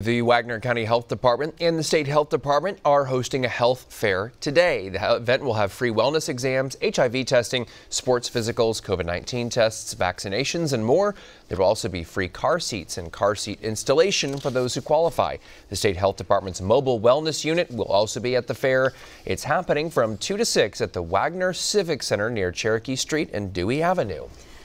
The Wagner County Health Department and the State Health Department are hosting a health fair today. The event will have free wellness exams, HIV testing, sports physicals, COVID-19 tests, vaccinations, and more. There will also be free car seats and car seat installation for those who qualify. The State Health Department's mobile wellness unit will also be at the fair. It's happening from 2 to 6 at the Wagner Civic Center near Cherokee Street and Dewey Avenue.